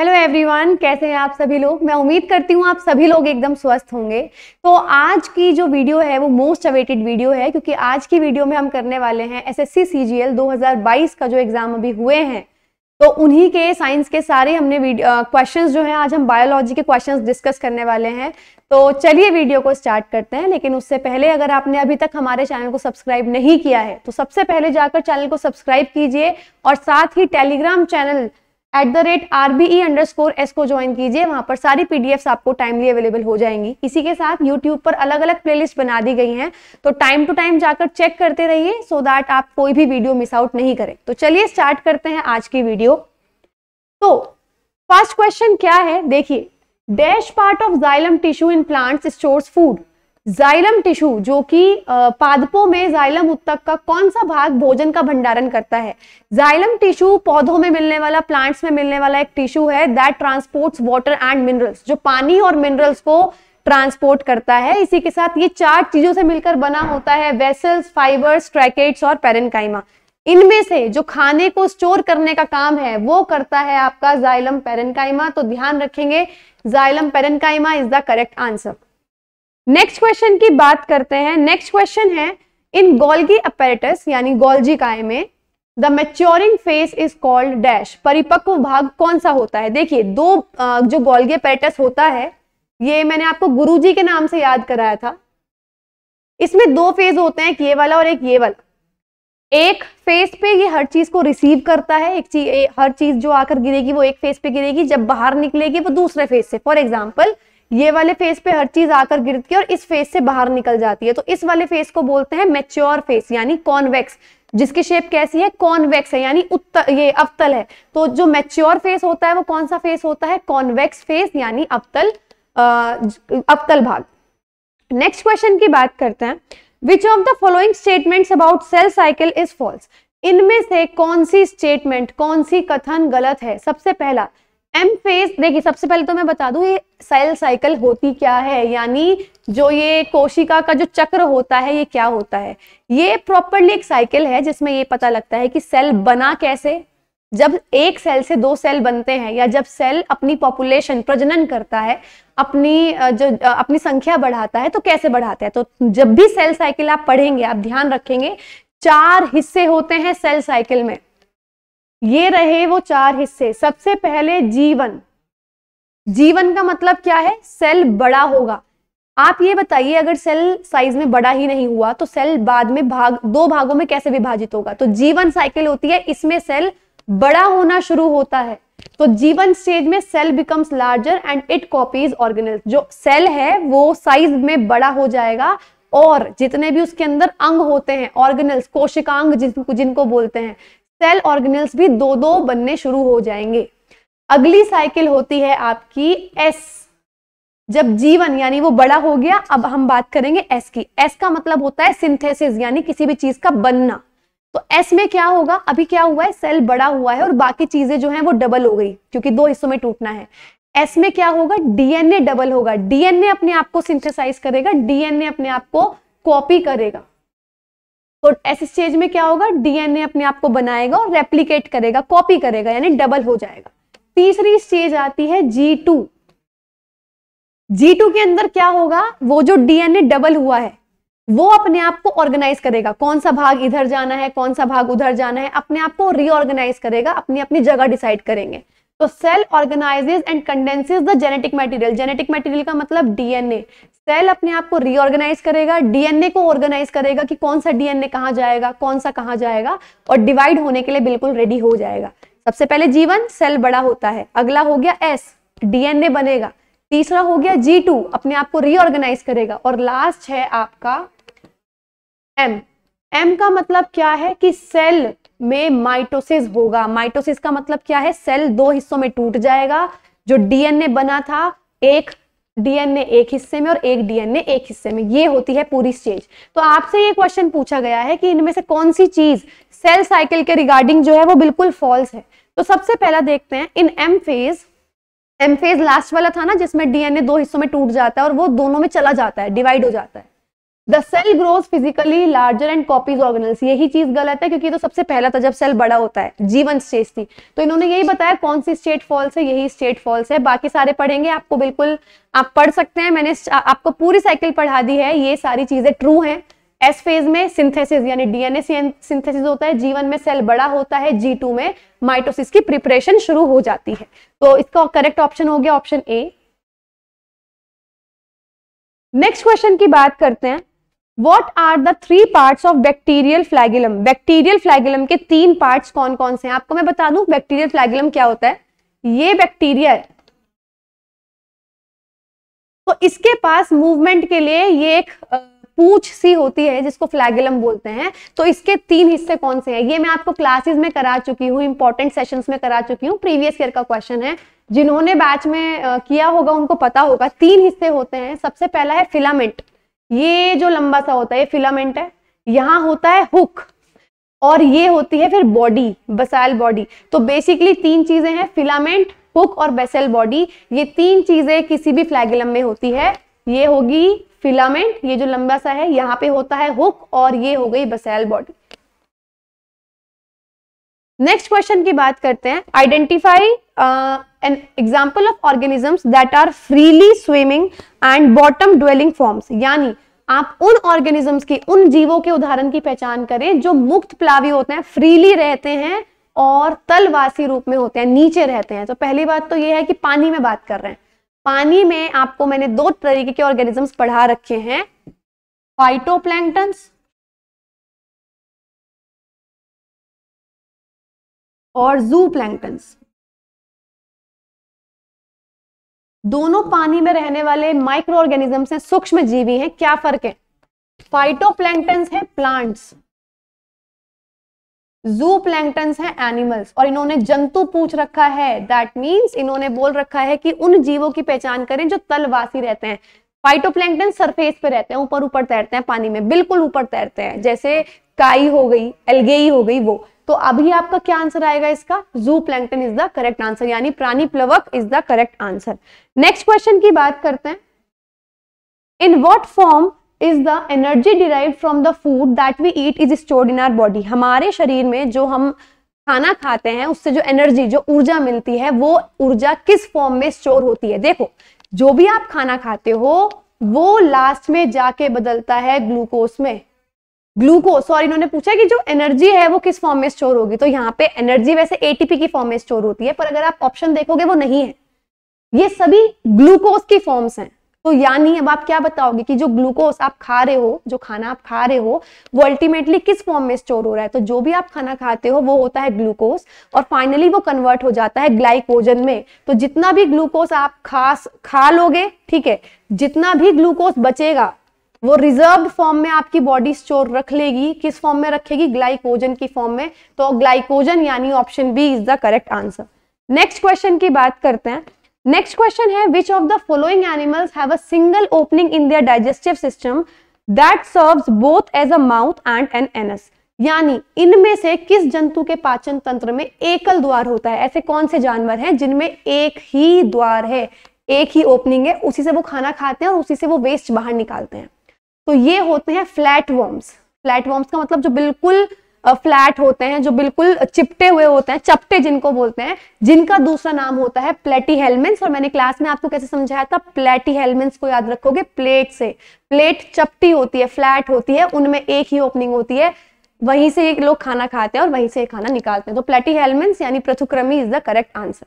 hello everyone कैसे हैं आप सभी लोग मैं उम्मीद करती हूँ आप सभी लोग एकदम स्वस्थ होंगे तो आज की जो वीडियो है वो मोस्ट अवेटेड वीडियो है क्योंकि आज की वीडियो में हम करने वाले हैं एसएससी सीजीएल 2022 का जो एग्ज़ाम अभी हुए हैं तो उन्हीं के साइंस के सारे हमने क्वेश्चंस जो हैं आज हम बायोलॉजी के क्वेश्चंस डिस्कस करने वाले हैं तो चलिए वीडियो को स्टार्ट करते हैं लेकिन उससे पहले अगर आपने अभी तक हमारे चैनल को सब्सक्राइब नहीं किया है तो सबसे पहले जाकर चैनल को सब्सक्राइब कीजिए और साथ ही Telegram channel at the rate R B E underscore score S को ज्वाइन कीजिए वहां पर सारी पीडीएफ्स आपको टाइमली अवेलेबल हो जाएंगी इसी के साथ यूट्यूब पर अलग अलग प्लेलिस्ट बना दी गई हैं तो टाइम टू टाइम जाकर चेक करते रहिए सो दैट आप कोई भी वीडियो मिस आउट नहीं करें तो चलिए स्टार्ट करते हैं आज की वीडियो तो फर्स्ट क्वेश्चन क्या है देखिए dash part of xylem tissue in plants stores food xylem tissue जो कि पादपों में जाइलम उत्तक का कौन सा भाग भोजन का भंडारण करता है जाइलम टिश्यू पौधों में मिलने वाला प्लांट्स में मिलने वाला एक टिश्यू है that transports water and minerals जो पानी और मिनरल्स को ट्रांसपोर्ट करता है इसी के साथ ये चार चीजों से मिलकर बना होता है वेसल्स फाइबर्स ट्रैकेट्स और पेरनकाइमा इनमें से जो खाने को स्टोर करने का काम है वो करता है आपका जाइलम पेरनकाइमा तो ध्यान रखेंगे xylem parenchyma is the correct answer next question की बात करते हैं नेक्स्ट क्वेश्चन है इन गोल्गी अपेरेटस यानी गोल्जी काय में the maturing face is called dash परिपक्व भाग कौन सा होता है देखिए दो जो गोल्गी अपेरेटस होता है ये मैंने आपको गुरुजी के नाम से याद कराया था इसमें दो फेज होते हैं एक ये वाला और एक ये वाला एक फेज पे ये हर चीज को रिसीव करता है एक चीज हर चीज जो आकर गिरेगी वो एक फेज पे गिरेगी जब बाहर निकलेगी वो दूसरे फेज से फॉर एग्जाम्पल ये वाले फेस पे हर चीज आकर गिरती है और इस फेस से बाहर निकल जाती है तो इस वाले फेस को बोलते हैं मेच्योर फेस यानी कॉन्वेक्स जिसकी शेप कैसी है कॉन्वेक्स है यानी उत्तर ये अवतल है तो जो मेच्योर फेस होता है वो कौन सा फेस होता है कॉन्वेक्स फेस यानी अवतल अवतल भाग नेक्स्ट क्वेश्चन की बात करते हैं which of the following statement about cell cycle is false इनमें से कौन सी स्टेटमेंट कौन सी कथन गलत है सबसे पहला एम फेज देखिए सबसे पहले तो मैं बता दूं ये सेल साइकिल होती क्या है यानी जो ये कोशिका का जो चक्र होता है ये क्या होता है ये प्रॉपरली एक साइकिल है जिसमें ये पता लगता है कि सेल बना कैसे जब एक सेल से दो सेल बनते हैं या जब सेल अपनी पॉपुलेशन प्रजनन करता है अपनी जो अपनी संख्या बढ़ाता है तो कैसे बढ़ाता है तो जब भी सेल साइकिल आप पढ़ेंगे आप ध्यान रखेंगे चार हिस्से होते हैं सेल साइकिल में ये रहे वो चार हिस्से सबसे पहले जीवन जीवन का मतलब क्या है सेल बड़ा होगा आप ये बताइए अगर सेल साइज में बड़ा ही नहीं हुआ तो सेल बाद में भाग दो भागों में कैसे विभाजित होगा तो जीवन साइकिल होती है इसमें सेल बड़ा होना शुरू होता है तो जीवन स्टेज में cell becomes larger and it copies organelle जो सेल है वो साइज में बड़ा हो जाएगा और जितने भी उसके अंदर अंग होते हैं ऑर्गेनल्स कोशिकांग जिनको बोलते हैं सेल ऑर्गेनल्स भी दो दो बनने शुरू हो जाएंगे अगली साइकिल होती है आपकी एस जब जीवन यानी वो बड़ा हो गया अब हम बात करेंगे एस की एस का मतलब होता है सिंथेसिस यानी किसी भी चीज का बनना तो एस में क्या होगा अभी क्या हुआ है सेल बड़ा हुआ है और बाकी चीजें जो है वो डबल हो गई क्योंकि दो हिस्सों में टूटना है एस में क्या होगा डीएनए डबल होगा डीएनए अपने आप को सिंथेसाइज करेगा डीएनए अपने आप को कॉपी करेगा तो इस स्टेज में क्या होगा डीएनए अपने आप को बनाएगा और रेप्लीकेट करेगा कॉपी करेगा यानी डबल हो जाएगा तीसरी स्टेज आती है जी टू जी टू के अंदर क्या होगा वो जो डीएनए डबल हुआ है वो अपने आप को ऑर्गेनाइज करेगा कौन सा भाग इधर जाना है कौन सा भाग उधर जाना है अपने आप को रीऑर्गेनाइज करेगा अपनी अपनी जगह डिसाइड करेंगे तो cell organises and condenses the genetic material genetic material का मतलब डीएनए सेल अपने आप को रीऑर्गेनाइज करेगा डीएनए को ऑर्गेनाइज करेगा कि कौन सा डीएनए कहाँ जाएगा कौन सा कहा जाएगा और डिवाइड होने के लिए बिल्कुल रेडी हो जाएगा सबसे पहले जीवन सेल बड़ा होता है अगला हो गया एस डीएनए बनेगा तीसरा हो गया जी टू अपने आप को रीऑर्गेनाइज करेगा और लास्ट है आपका एम एम का मतलब क्या है कि सेल में माइटोसिस होगा माइटोसिस का मतलब क्या है सेल दो हिस्सों में टूट जाएगा जो डीएनए बना था एक डीएनए एक हिस्से में और एक डीएनए एक हिस्से में ये होती है पूरी स्टेज तो आपसे ये क्वेश्चन पूछा गया है कि इनमें से कौन सी चीज सेल साइकिल के रिगार्डिंग जो है वो बिल्कुल फॉल्स है तो सबसे पहला देखते हैं in M phase M phase last वाला था ना जिसमें डीएनए दो हिस्सों में टूट जाता है और वो दोनों में चला जाता है डिवाइड हो जाता है the cell grows physically larger and copies organelles यही चीज गलत है क्योंकि ये तो सबसे पहला था जब सेल बड़ा होता है जीवन स्टेज थी तो इन्होंने यही बताया कौन सी स्टेट फॉल्स है यही स्टेट फॉल्स है बाकी सारे पढ़ेंगे आपको बिल्कुल आप पढ़ सकते हैं मैंने आपको पूरी साइकिल पढ़ा दी है ये सारी चीजें ट्रू है एस फेज में सिंथेसिस यानी डीएनए सिंथेसिस होता है जीवन में सेल बड़ा होता है जी टू में माइटोसिस की प्रिपरेशन शुरू हो जाती है तो इसका करेक्ट ऑप्शन हो गया ऑप्शन ए नेक्स्ट क्वेश्चन की बात करते हैं what are the three part of bacterial flagellum bacterial flagellum के तीन पार्ट कौन कौन से हैं आपको मैं बता दू बैक्टीरियल फ्लैगिलम क्या होता है ये बैक्टीरिया है तो इसके पास मूवमेंट के लिए ये एक पूछ सी होती है जिसको फ्लैगिलम बोलते हैं तो इसके तीन हिस्से कौन से हैं ये मैं आपको क्लासेस में करा चुकी हूँ इंपॉर्टेंट सेशंस में करा चुकी हूँ प्रीवियस ईयर का क्वेश्चन है जिन्होंने बैच में किया होगा उनको पता होगा तीन हिस्से होते हैं सबसे पहला है फिलामेंट ये जो लंबा सा होता है फिलामेंट है यहां होता है हुक और ये होती है फिर बॉडी बसाइल बॉडी तो बेसिकली तीन चीजें हैं फिलामेंट हुक और बेसल बॉडी ये तीन चीजें किसी भी फ्लैगलम में होती है ये होगी फिलामेंट ये जो लंबा सा है यहां पे होता है हुक और ये हो गई बसाइल बॉडी नेक्स्ट क्वेश्चन की बात करते हैं identify an example of organisms that are freely swimming and bottom dwelling forms यानी आप उन ऑर्गेनिजम्स के उन जीवों के उदाहरण की पहचान करें जो मुक्त प्लावी होते हैं फ्रीली रहते हैं और तलवासी रूप में होते हैं नीचे रहते हैं तो पहली बात तो यह है कि पानी में बात कर रहे हैं पानी में आपको मैंने दो तरीके के ऑर्गेनिजम्स पढ़ा रखे हैं फाइटो और जू दोनों पानी में रहने वाले माइक्रो ऑर्गेनिज्म से सूक्ष्म जीवी है क्या फर्क है फाइटोप्लैंक्टन्स है प्लांट्स जू प्लैंक्टन्स है एनिमल्स और इन्होंने जंतु पूछ रखा है दैट मीन्स इन्होंने बोल रखा है कि उन जीवों की पहचान करें जो तलवासी रहते हैं फाइटोप्लैंक्टन सरफेस पे रहते हैं ऊपर ऊपर तैरते हैं पानी में बिल्कुल ऊपर तैरते हैं जैसे काई हो गई एलगेई हो गई वो तो अभी आपका क्या आंसर आएगा इसका zooplankton is the correct answer यानी प्राणी प्लवक is the correct answer next question की बात करते हैं in what form is the energy derive from the food that we eat is stored in our body हमारे शरीर में जो हम खाना खाते हैं उससे जो एनर्जी जो ऊर्जा मिलती है वो ऊर्जा किस फॉर्म में स्टोर होती है देखो जो भी आप खाना खाते हो वो लास्ट में जाके बदलता है ग्लूकोज में ग्लूकोज और इन्होंने पूछा कि जो एनर्जी है वो किस फॉर्म में स्टोर होगी तो यहाँ पे एनर्जी वैसे एटीपी की फॉर्म में स्टोर होती है पर अगर आप ऑप्शन देखोगे वो नहीं है ये सभी ग्लूकोज की फॉर्म्स हैं तो यानी अब आप क्या बताओगे कि जो ग्लूकोज आप खा रहे हो जो खाना आप खा रहे हो वो अल्टीमेटली किस फॉर्म में स्टोर हो रहा है तो जो भी आप खाना खाते हो वो होता है ग्लूकोज और फाइनली वो कन्वर्ट हो जाता है ग्लाइकोजन में तो जितना भी ग्लूकोज आप खास खा लोगे ठीक है जितना भी ग्लूकोज बचेगा वो रिजर्व फॉर्म में आपकी बॉडी स्टोर रख लेगी किस फॉर्म में रखेगी ग्लाइकोजन की फॉर्म में तो ग्लाइकोजन यानी option B is the correct answer next question की बात करते हैं नेक्स्ट क्वेश्चन है which of the following animals have a single opening in their digestive system that serves both as a mouth and an anus यानी इनमें से किस जंतु के पाचन तंत्र में एकल द्वार होता है ऐसे कौन से जानवर हैं जिनमें एक ही द्वार है एक ही ओपनिंग है उसी से वो खाना खाते हैं और उसी से वो वेस्ट बाहर निकालते हैं तो ये होते हैं फ्लैट वर्म्स फ्लैट वर्म्स का मतलब जो बिल्कुल फ्लैट होते हैं जो बिल्कुल चिपटे हुए होते हैं चपटे जिनको बोलते हैं जिनका दूसरा नाम होता है प्लेटी हेलमेंट्स और मैंने क्लास में आपको कैसे समझाया था प्लेटी हेलमेंट्स को याद रखोगे प्लेट से प्लेट चपटी होती है फ्लैट होती है उनमें एक ही ओपनिंग होती है वहीं से ये लोग खाना खाते हैं और वहीं से खाना निकालते हैं तो प्लेटी हेलमेंट्स यानी पृथुक्रमी is the correct answer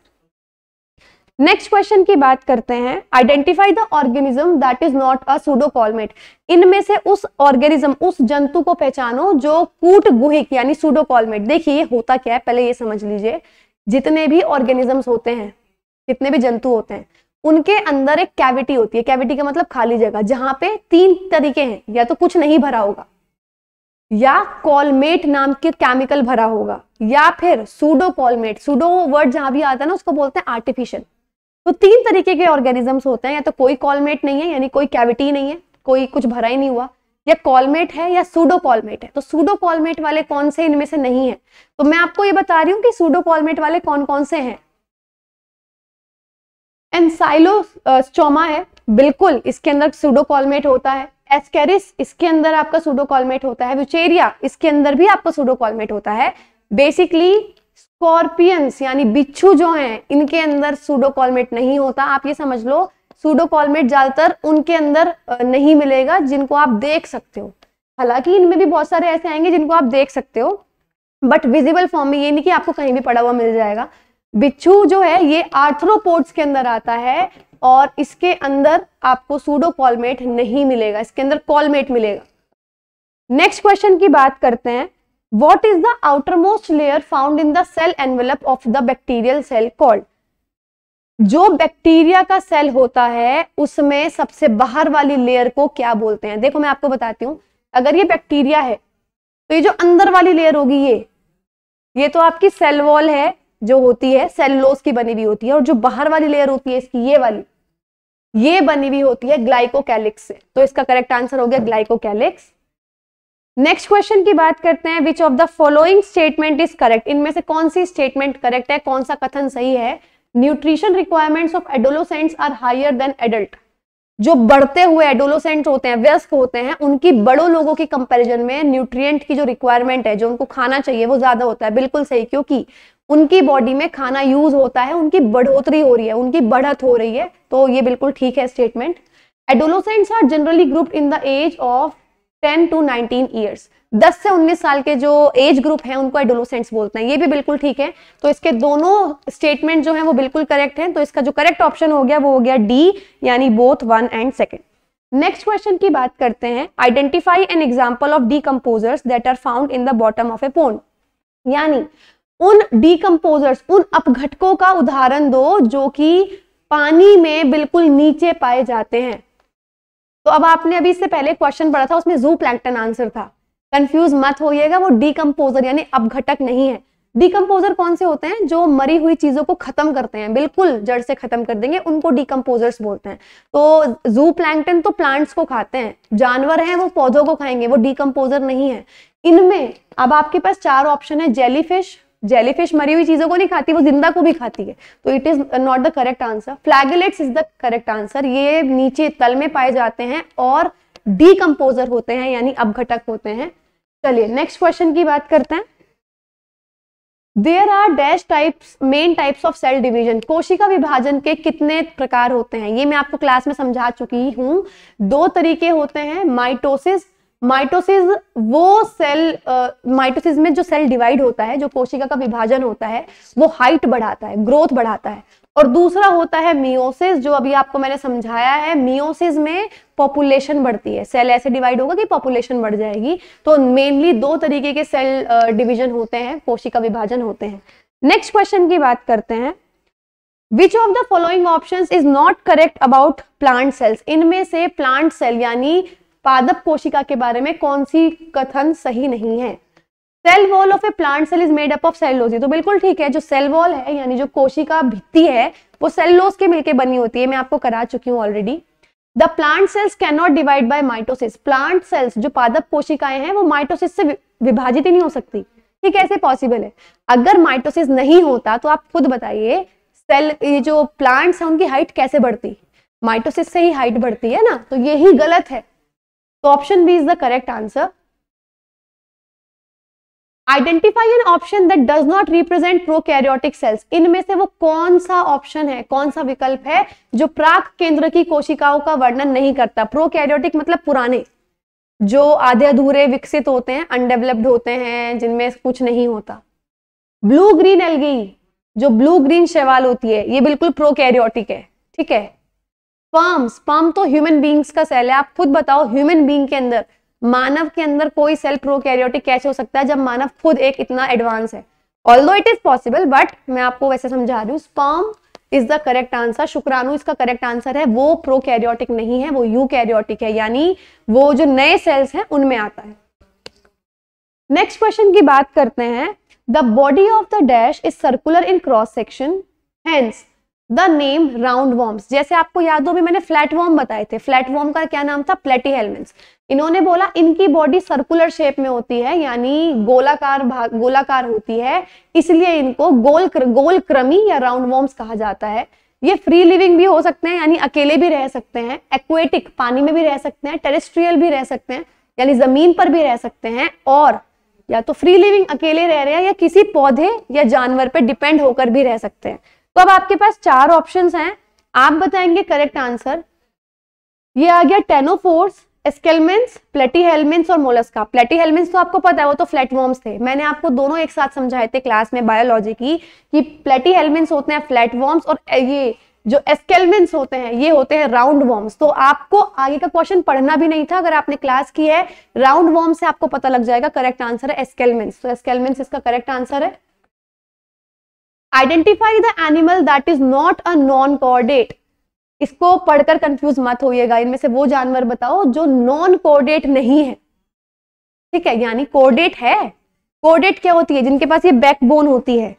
next question की बात करते हैं identify the organism that is not a pseudocoelomate इनमें से उस ऑर्गेनिज्म उस जंतु को पहचानो जो कूट गुहिक यानी सूडोकॉलमेट देखिए ये होता क्या है पहले ये समझ लीजिए जितने भी ऑर्गेनिजम्स होते हैं जितने भी जंतु होते हैं उनके अंदर एक कैविटी होती है कैविटी का मतलब खाली जगह जहां पे तीन तरीके हैं या तो कुछ नहीं भरा होगा या कॉलमेट नाम के केमिकल भरा होगा या फिर सूडो कॉलमेट सूडो वर्ड जहां भी आता है ना उसको बोलते हैं आर्टिफिशियल तो तीन तरीके के ऑर्गेनिजम्स होते हैं या तो कोई कॉलमेट नहीं है यानी कोई कैविटी नहीं है कोई कुछ भरा ही नहीं हुआ या कॉलमेट है या सूडो कॉलमेट है तो सूडो कॉलमेट वाले कौन से इनमें से नहीं है तो मैं आपको ये बता रही हूँ कि सूडो कॉलमेट वाले कौन कौन से हैं एनसाइलोस्टोमा है बिल्कुल इसके अंदर सूडो कॉलमेट होता है एस्केरिस इसके अंदर आपका सूडो कॉलमेट होता है विचेरिया इसके अंदर भी आपका सूडो कॉलमेट होता है बेसिकली स्कॉर्पियंस यानी बिच्छू जो हैं इनके अंदर सूडोकॉलमेट नहीं होता आप ये समझ लो सूडोकॉलमेट ज्यादातर उनके अंदर नहीं मिलेगा जिनको आप देख सकते हो हालांकि इनमें भी बहुत सारे ऐसे आएंगे जिनको आप देख सकते हो बट विजिबल फॉर्म में ये नहीं कि आपको कहीं भी पड़ा हुआ मिल जाएगा बिच्छू जो है ये आर्थ्रोपोड्स के अंदर आता है और इसके अंदर आपको सूडोकॉलमेट नहीं मिलेगा इसके अंदर कॉलमेट मिलेगा नेक्स्ट क्वेश्चन की बात करते हैं what is the outer most layer found in the cell envelope of the bacterial cell called जो बैक्टीरिया का सेल होता है उसमें सबसे बाहर वाली लेयर को क्या बोलते हैं देखो मैं आपको बताती हूँ अगर ये बैक्टीरिया है तो ये जो अंदर वाली लेयर होगी ये ये तो आपकी सेल वॉल है जो होती है सेलुलोज की बनी हुई होती है और जो बाहर वाली लेयर होती है इसकी ये वाली ये बनी हुई होती है ग्लाइकोकैलिक्स से तो इसका करेक्ट आंसर हो गया ग्लाइकोकैलिक्स नेक्स्ट क्वेश्चन की बात करते हैं which of the following statement is correct इनमें से कौन सी स्टेटमेंट करेक्ट है कौन सा कथन सही है nutrition requirements of adolescents are higher than adult जो बढ़ते हुए एडोलोसेंट होते हैं व्यस्क होते हैं उनकी बड़ों लोगों की कंपैरिजन में न्यूट्रिएंट की जो रिक्वायरमेंट है जो उनको खाना चाहिए वो ज्यादा होता है बिल्कुल सही क्योंकि उनकी बॉडी में खाना यूज होता है उनकी बढ़ोतरी हो रही है उनकी बढ़त हो रही है तो ये बिल्कुल ठीक है statement adolescents are generally group in the age of ten to nineteen years दस से उन्नीस साल के जो एज ग्रुप है उनको एडोलोसेंट्स बोलते हैं ये भी बिल्कुल ठीक है तो इसके दोनों स्टेटमेंट जो है वो बिल्कुल करेक्ट है तो इसका जो करेक्ट ऑप्शन हो गया वो हो गया डी यानी both one and second next question की बात करते हैं identify an example of D that are found in the bottom of a pond यानी उन डीकम्पोजर्स उन अपघटकों का उदाहरण दो जो कि पानी में बिल्कुल नीचे पाए जाते हैं तो अब आपने अभी इससे पहले क्वेश्चन पढ़ा था उसमें जू प्लैक्टन आंसर था कंफ्यूज मत होइएगा वो डीकम्पोजर यानी अपघटक नहीं है डीकम्पोजर कौन से होते हैं जो मरी हुई चीजों को खत्म करते हैं बिल्कुल जड़ से खत्म कर देंगे उनको डीकम्पोजर्स बोलते हैं तो जू प्लैंकटन तो प्लांट्स को खाते हैं जानवर हैं वो पौधों को खाएंगे वो डीकम्पोजर नहीं है इनमें अब आपके पास चार ऑप्शन है जेलीफिश जेलीफिश मरी हुई चीजों को नहीं खाती वो जिंदा को भी खाती है तो it is not the correct answer flagellates is the correct answer ये नीचे तल में पाए जाते हैं और डीकम्पोजर होते हैं यानी अपघटक होते हैं चलिए नेक्स्ट क्वेश्चन की बात करते हैं there are dash types main types of cell division कोशिका विभाजन के कितने प्रकार होते हैं ये मैं आपको क्लास में समझा चुकी हूँ दो तरीके होते हैं माइटोसिस माइटोसिस वो सेल माइटोसिस uh, में जो सेल डिवाइड होता है जो कोशिका का विभाजन होता है वो हाइट बढ़ाता है ग्रोथ बढ़ाता है और दूसरा होता है मियोसिस जो अभी आपको मैंने समझाया है मियोसिस में पॉपुलेशन बढ़ती है सेल ऐसे डिवाइड होगा कि पॉपुलेशन बढ़ जाएगी तो मेनली दो तरीके के सेल डिविजन uh, होते हैं कोशिका विभाजन होते हैं नेक्स्ट क्वेश्चन की बात करते हैं which of the following option is not correct about plant cells इनमें से प्लांट सेल यानी पादप कोशिका के बारे में कौन सी कथन सही नहीं है cell wall of a plant cell is made up of cellulose तो बिल्कुल ठीक है जो सेल वॉल है यानी जो कोशिका भित्ति है वो सेलोज के मिलकर बनी होती है मैं आपको करा चुकी हूँ already the plant cells can not divide by mitosis plant cells जो पादप कोशिकाएं हैं वो माइटोसिस से विभाजित ही नहीं हो सकती ये कैसे पॉसिबल है अगर माइटोसिस नहीं होता तो आप खुद बताइए सेल ये जो प्लांट्स हैं उनकी हाइट कैसे बढ़ती माइटोसिस से ही हाइट बढ़ती है ना तो यही गलत है तो option B is the correct answer identify an option that does not represent prokaryotic cells इनमें से वो कौन सा ऑप्शन है कौन सा विकल्प है जो प्राक केंद्र की कोशिकाओं का वर्णन नहीं करता प्रोकैरियोटिक मतलब पुराने जो आधे अधूरे विकसित होते हैं अनडेवलप्ड होते हैं जिनमें कुछ नहीं होता ब्लू ग्रीन एलगी जो ब्लू ग्रीन शैवाल होती है ये बिल्कुल प्रोकैरियोटिक है ठीक है स्पर्म स्पर्म तो ह्यूमन बींग्स का सेल है आप खुद बताओ ह्यूमन बींग के अंदर मानव के अंदर कोई सेल प्रोकैरियोटिक कैसे हो सकता है जब मानव खुद एक इतना एडवांस है दो इट इज पॉसिबल बट मैं आपको वैसे समझा रही हूँ sperm is the correct answer शुक्राणु इसका करेक्ट आंसर है वो प्रोकैरियोटिक नहीं है वो कैरियोटिक है यानी वो जो नए सेल्स हैं उनमें आता है नेक्स्ट क्वेश्चन की बात करते हैं the body of the dash is circular in cross section hence the name round worms जैसे आपको याद हो भी मैंने फ्लैट वॉर्म बताए थे फ्लैट वॉर्म का क्या नाम था प्लेटी हेलमेंट्स इन्होंने बोला इनकी बॉडी सर्कुलर शेप में होती है यानी गोलाकार गोलाकार होती है इसलिए इनको गोल क्र, गोल क्रमी या राउंड वॉर्म्स कहा जाता है ये फ्री लिविंग भी हो सकते हैं यानी अकेले भी रह सकते हैं एक्वेटिक पानी में भी रह सकते हैं टेरेस्ट्रियल भी रह सकते हैं यानी जमीन पर भी रह सकते हैं और या तो फ्री लिविंग अकेले रह रहे हैं या किसी पौधे या जानवर पर डिपेंड होकर भी रह सकते हैं तो अब आपके पास चार ऑप्शंस हैं आप बताएंगे करेक्ट आंसर ये आ गया टेनोफोर्स एस्केलमेंट्स प्लेटीहेलमेंट्स और मोलस्का प्लेटीहेलमेंट्स तो आपको पता है वो तो फ्लैटवॉर्म्स थे मैंने आपको दोनों एक साथ समझाए थे क्लास में बायोलॉजी की कि हेलमेंट्स होते हैं फ्लैटवॉर्म्स और ये जो एस्केलमेंट्स होते हैं ये होते हैं राउंड वॉर्म्स तो आपको आगे का क्वेश्चन पढ़ना भी नहीं था अगर आपने क्लास की है राउंड वॉर्म से आपको पता लग जाएगा करेक्ट आंसर है एस्केलमेंट्स तो एस्केलमेंट्स इसका करेक्ट आंसर है identify the animal that is not a non chordate इसको पढ़कर कंफ्यूज मत होइएगा इनमें से वो जानवर बताओ जो नॉन कोर्डेट नहीं है ठीक है यानी कोर्डेट है कोर्डेट क्या होती है जिनके पास ये बैकबोन होती है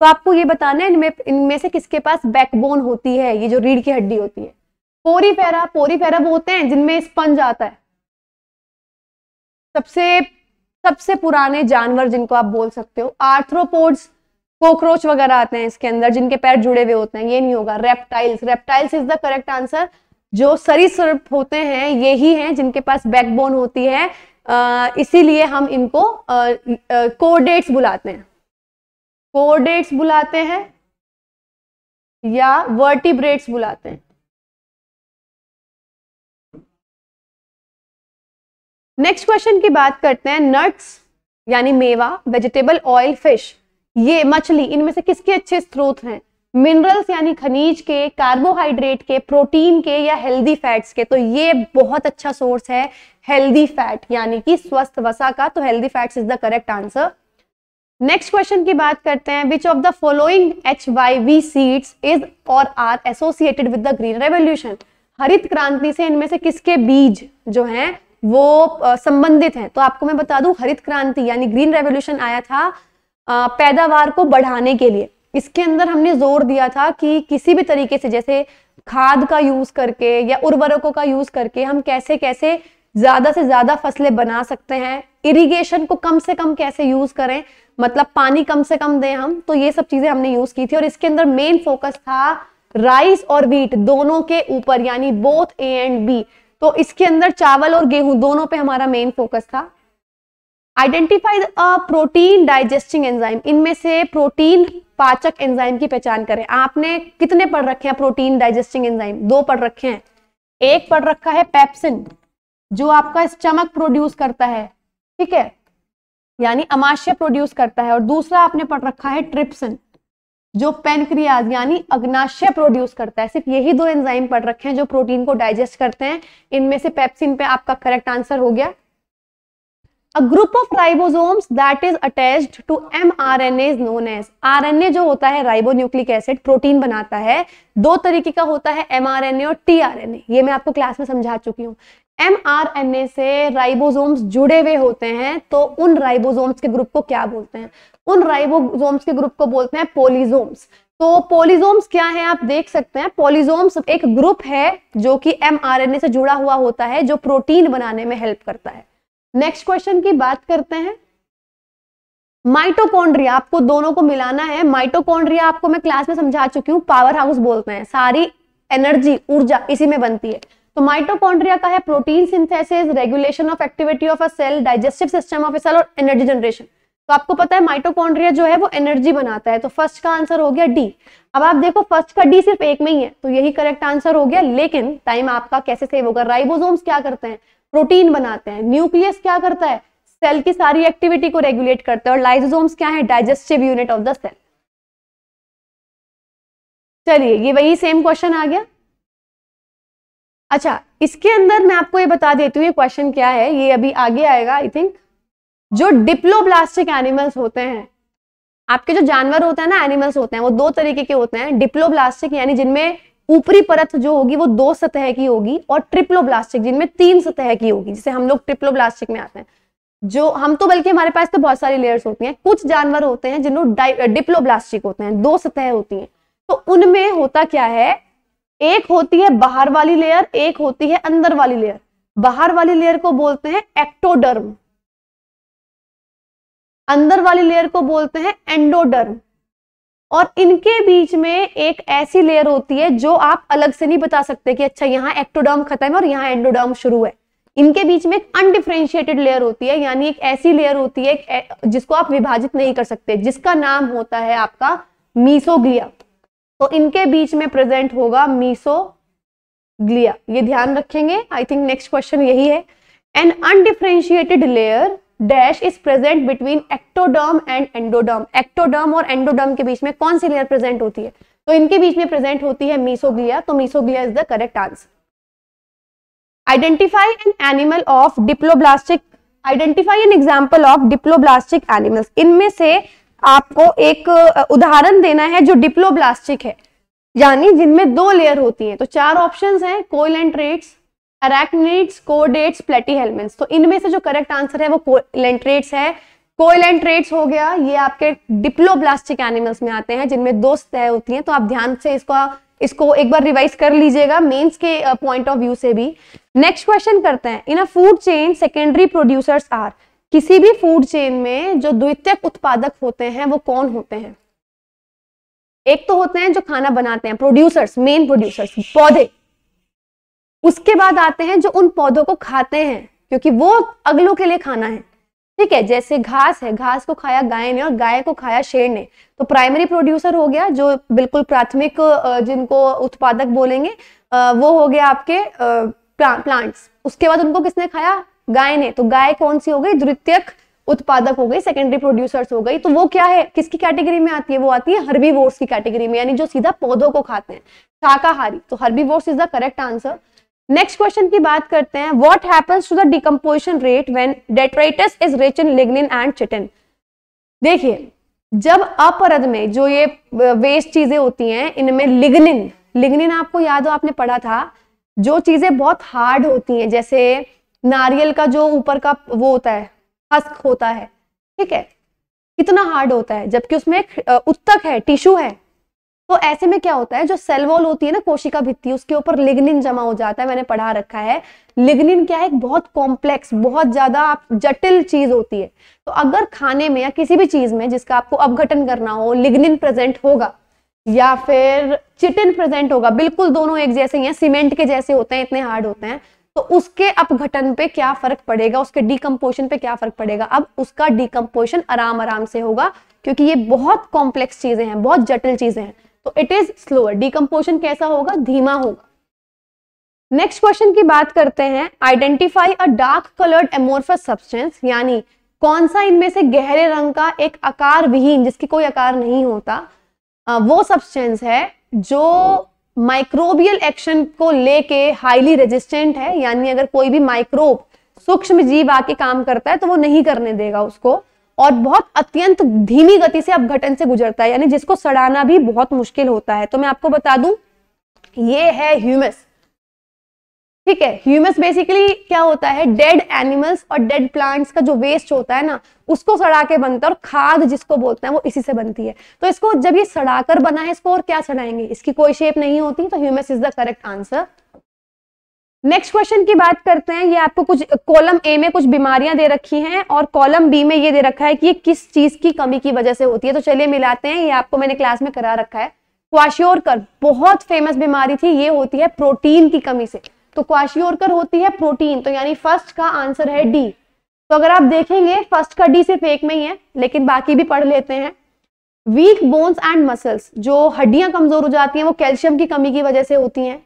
तो आपको ये बताना है इनमें इनमें से किसके पास बैकबोन होती है ये जो रीढ़ की हड्डी होती है पोरी पोरी फेरा वो होते हैं जिनमें स्पंज आता है सबसे सबसे पुराने जानवर जिनको आप बोल सकते हो आर्थ्रोपोड्स कॉकरोच वगैरह आते हैं इसके अंदर जिनके पैर जुड़े हुए होते हैं ये नहीं होगा reptiles reptiles is the correct answer जो सरीसृप होते हैं ये ही है जिनके पास बैकबोन होती है इसीलिए हम इनको कोडेट्स बुलाते हैं कोडेट्स बुलाते हैं या वर्टिब्रेट्स बुलाते हैं नेक्स्ट क्वेश्चन की बात करते हैं नट्स यानी मेवा वेजिटेबल ऑयल फिश ये मछली इनमें से किसके अच्छे स्रोत हैं मिनरल्स यानी खनिज के कार्बोहाइड्रेट के प्रोटीन के या हेल्दी फैट्स के तो ये बहुत अच्छा सोर्स है हेल्दी फैट यानी कि स्वस्थ वसा का तो healthy fats is the correct answer next question की बात करते हैं which of the following H Y V seeds is और are associated with the green revolution हरित क्रांति से इनमें से किसके बीज जो हैं वो संबंधित हैं तो आपको मैं बता दूं हरित क्रांति यानी ग्रीन रेवोल्यूशन आया था पैदावार को बढ़ाने के लिए इसके अंदर हमने जोर दिया था कि किसी भी तरीके से जैसे खाद का यूज करके या उर्वरकों का यूज करके हम कैसे कैसे ज्यादा से ज्यादा फसलें बना सकते हैं इरिगेशन को कम से कम कैसे यूज करें मतलब पानी कम से कम दें हम तो ये सब चीजें हमने यूज की थी और इसके अंदर मेन फोकस था राइस और वीट दोनों के ऊपर यानी बोथ ए एंड बी तो इसके अंदर चावल और गेहूं दोनों पे हमारा मेन फोकस था आइडेंटिफाई प्रोटीन डाइजेस्टिंग एंजाइम इनमें से प्रोटीन पाचक एंजाइम की पहचान करें आपने कितने पढ़ रखे हैं प्रोटीन डाइजेस्टिंग एंजाइम दो पढ़ रखे हैं एक पढ़ रखा है पेप्सिन जो आपका स्टमक प्रोड्यूस करता है ठीक है यानी अमाशय प्रोड्यूस करता है और दूसरा आपने पढ़ रखा है ट्रिप्सिन जो पेनक्रियाज यानी अग्नाशय प्रोड्यूस करता है सिर्फ यही दो एंजाइम पढ़ रखे हैं जो प्रोटीन को डाइजेस्ट करते हैं इनमें से पेप्सिन पे आपका करेक्ट आंसर हो गया A group of ribosomes that is attached to M R N as known R N A जो होता है राइबोन्यूक्लिक एसिड प्रोटीन बनाता है दो तरीके का होता है एम आर एन ए और टी आर एन ए ये मैं आपको क्लास में समझा चुकी हूँ एम आर एन ए से राइबोजोम्स जुड़े हुए होते हैं तो उन राइबोजोम्स के ग्रुप को क्या बोलते हैं उन राइबोजोम्स के ग्रुप को बोलते हैं पोलिजोम्स तो पोलिजोम्स क्या है आप देख सकते हैं पोलिजोम्स एक ग्रुप है जो कि एम आर एन ए से जुड़ा हुआ होता है जो प्रोटीन बनाने में हेल्प करता है नेक्स्ट क्वेश्चन की बात करते हैं माइटोकॉन्ड्रिया आपको दोनों को मिलाना है माइटोकॉन्ड्रिया आपको मैं क्लास में समझा चुकी हूँ पावर हाउस बोलते हैं सारी एनर्जी ऊर्जा इसी में बनती है तो माइटोकॉन्ड्रिया का है protein synthesis regulation of activity of a cell digestive system of a cell और एनर्जी जनरेशन तो आपको पता है माइटोकॉन्ड्रिया जो है वो एनर्जी बनाता है तो फर्स्ट का आंसर हो गया डी अब आप देखो फर्स्ट का डी सिर्फ एक में ही है तो यही करेक्ट आंसर हो गया लेकिन टाइम आपका कैसे सेव होगा राइबोसोम्स क्या करते हैं प्रोटीन बनाते हैं न्यूक्लियस क्या करता है सेल की सारी एक्टिविटी को रेगुलेट करता है और लाइजोसोम्स क्या है digestive unit of the cell चलिए ये वही सेम क्वेश्चन आ गया अच्छा इसके अंदर मैं आपको ये बता देती हूँ ये क्वेश्चन क्या है ये अभी आगे आएगा आई थिंक जो डिप्लोब्लास्टिक एनिमल्स होते हैं आपके जो जानवर होते हैं ना एनिमल्स होते हैं वो दो तरीके के होते हैं डिप्लोब्लास्टिक यानी जिनमें ऊपरी परत जो होगी वो दो सतह की होगी और ट्रिप्लोब्लास्टिक जिनमें तीन सतह की होगी जिसे हम लोग ट्रिप्लोब्लास्टिक में आते हैं जो हम तो बल्कि हमारे पास तो बहुत सारी लेयर्स होती हैं कुछ जानवर होते हैं जिन्होंने डिप्लोब्लास्टिक होते हैं दो सतह होती हैं तो उनमें होता क्या है एक होती है बाहर वाली लेयर एक होती है अंदर वाली लेयर बाहर वाली लेयर को बोलते हैं एक्टोडर्म अंदर वाली लेयर को बोलते हैं एंडोडर्म और इनके बीच में एक ऐसी लेयर होती है जो आप अलग से नहीं बता सकते कि अच्छा यहाँ एक्टोडर्म खत्म है और यहाँ एंडोडर्म शुरू है इनके बीच में एक अनडिफ्रेंशिएटेड लेयर होती है यानी एक ऐसी लेयर होती है जिसको आप विभाजित नहीं कर सकते जिसका नाम होता है आपका मीसोग्लिया तो इनके बीच में प्रेजेंट होगा मीसोग्लिया ये ध्यान रखेंगे आई थिंक नेक्स्ट क्वेश्चन यही है an undifferentiated layer dash is present between ectoderm and endoderm ectoderm और एंडोडर्म के बीच में कौन सी लेयर प्रेजेंट होती है तो इनके बीच में प्रेजेंट होती है मीसोग्लिया तो mesoglea is the correct answer identify an animal of diploblastic identify an example of diploblastic animals इनमें से आपको एक उदाहरण देना है जो डिप्लोब्लास्टिक है यानी जिनमें दो लेयर होती है तो चार ऑप्शन है कोयल एंड ट्रेड्स अरेक्निड्स कोडेट्स प्लेटीहेलमेंट्स तो इनमें से जो करेक्ट आंसर है वो कोलेंट्रेट्स है कोलेंट्रेट्स हो गया ये आपके डिप्लोब्लास्टिक एनिमल्स में आते हैं जिनमें दो सतह होती हैं तो आप ध्यान से इसको इसको एक बार रिवाइज कर लीजिएगा मेंस के पॉइंट ऑफ व्यू से भी नेक्स्ट क्वेश्चन करते हैं in a food chain secondary producers are किसी भी फूड चेन में जो द्वितीयक उत्पादक होते हैं वो कौन होते हैं एक तो होते हैं जो खाना बनाते हैं प्रोड्यूसर्स मेन प्रोड्यूसर्स पौधे उसके बाद आते हैं जो उन पौधों को खाते हैं क्योंकि वो अगलों के लिए खाना है ठीक है जैसे घास है घास को खाया गाय ने और गाय को खाया शेर ने तो प्राइमरी प्रोड्यूसर हो गया जो बिल्कुल प्राथमिक जिनको उत्पादक बोलेंगे वो हो गया आपके प्लांट्स उसके बाद उनको किसने खाया गाय ने तो गाय कौन सी हो गई द्वितीयक उत्पादक हो गई सेकेंडरी प्रोड्यूसर्स हो गई तो वो क्या है किसकी कैटेगरी में आती है वो आती है हर्बीवोर्स की कैटेगरी में यानी जो सीधा पौधों को खाते हैं शाकाहारी तो herbivores is the correct answer next question की बात करते हैं what happens to the decomposition rate when detritus is rich in lignin and chitin देखिए जब अपरद में जो ये वेस्ट चीजें होती हैं इनमें लिग्निन लिग्निन आपको याद हो आपने पढ़ा था जो चीजें बहुत हार्ड होती हैं जैसे नारियल का जो ऊपर का वो होता है हस्क होता है ठीक है कितना हार्ड होता है जबकि उसमें एक उत्तक है टिश्यू है तो ऐसे में क्या होता है जो सेल वॉल होती है ना कोशिका भित्ति उसके ऊपर लिग्निन जमा हो जाता है मैंने पढ़ा रखा है लिग्निन क्या है एक बहुत कॉम्प्लेक्स बहुत ज्यादा जटिल चीज होती है तो अगर खाने में या किसी भी चीज में जिसका आपको अपघटन करना हो लिग्निन प्रेजेंट होगा या फिर चिटिन प्रेजेंट होगा बिल्कुल दोनों एक जैसे ही है सीमेंट के जैसे होते हैं इतने हार्ड होते हैं तो उसके अपघटन पे क्या फर्क पड़ेगा उसके डिकम्पोशन पे क्या फर्क पड़ेगा अब उसका डिकम्पोजिशन आराम आराम से होगा क्योंकि ये बहुत कॉम्प्लेक्स चीजें हैं बहुत जटिल चीजें हैं तो इट इज स्लोअर डीकम्पोजन कैसा होगा धीमा होगा नेक्स्ट क्वेश्चन की बात करते हैं identify a dark coloured amorphous substance यानी कौन सा इनमें से गहरे रंग का एक आकार विहीन जिसकी कोई आकार नहीं होता वो सब्सटेंस है जो माइक्रोबियल एक्शन को लेके हाईली रेजिस्टेंट है यानी अगर कोई भी माइक्रोब सूक्ष्म जीव आके काम करता है तो वो नहीं करने देगा उसको और बहुत अत्यंत धीमी गति से अपघटन से गुजरता है यानी जिसको सड़ाना भी बहुत मुश्किल होता है तो मैं आपको बता दूं ये है ह्यूमस ठीक है ह्यूमस बेसिकली क्या होता है डेड एनिमल्स और डेड प्लांट्स का जो वेस्ट होता है ना उसको सड़ा के बनता है और खाद जिसको बोलते हैं वो इसी से बनती है तो इसको जब ये सड़ाकर बना है इसको और क्या सड़ाएंगे इसकी कोई शेप नहीं होती तो humus is the correct answer next question की बात करते हैं ये आपको कुछ कॉलम ए में कुछ बीमारियां दे रखी हैं और कॉलम बी में ये दे रखा है कि ये किस चीज की कमी की वजह से होती है तो चलिए मिलाते हैं ये आपको मैंने क्लास में करा रखा है क्वाशियोरकर बहुत फेमस बीमारी थी ये होती है प्रोटीन की कमी से तो क्वाशियोरकर होती है प्रोटीन तो यानी फर्स्ट का आंसर है डी तो अगर आप देखेंगे फर्स्ट का डी सिर्फ एक में ही है लेकिन बाकी भी पढ़ लेते हैं वीक बोन्स एंड मसल्स जो हड्डियां कमजोर हो जाती हैं वो कैल्शियम की कमी की वजह से होती हैं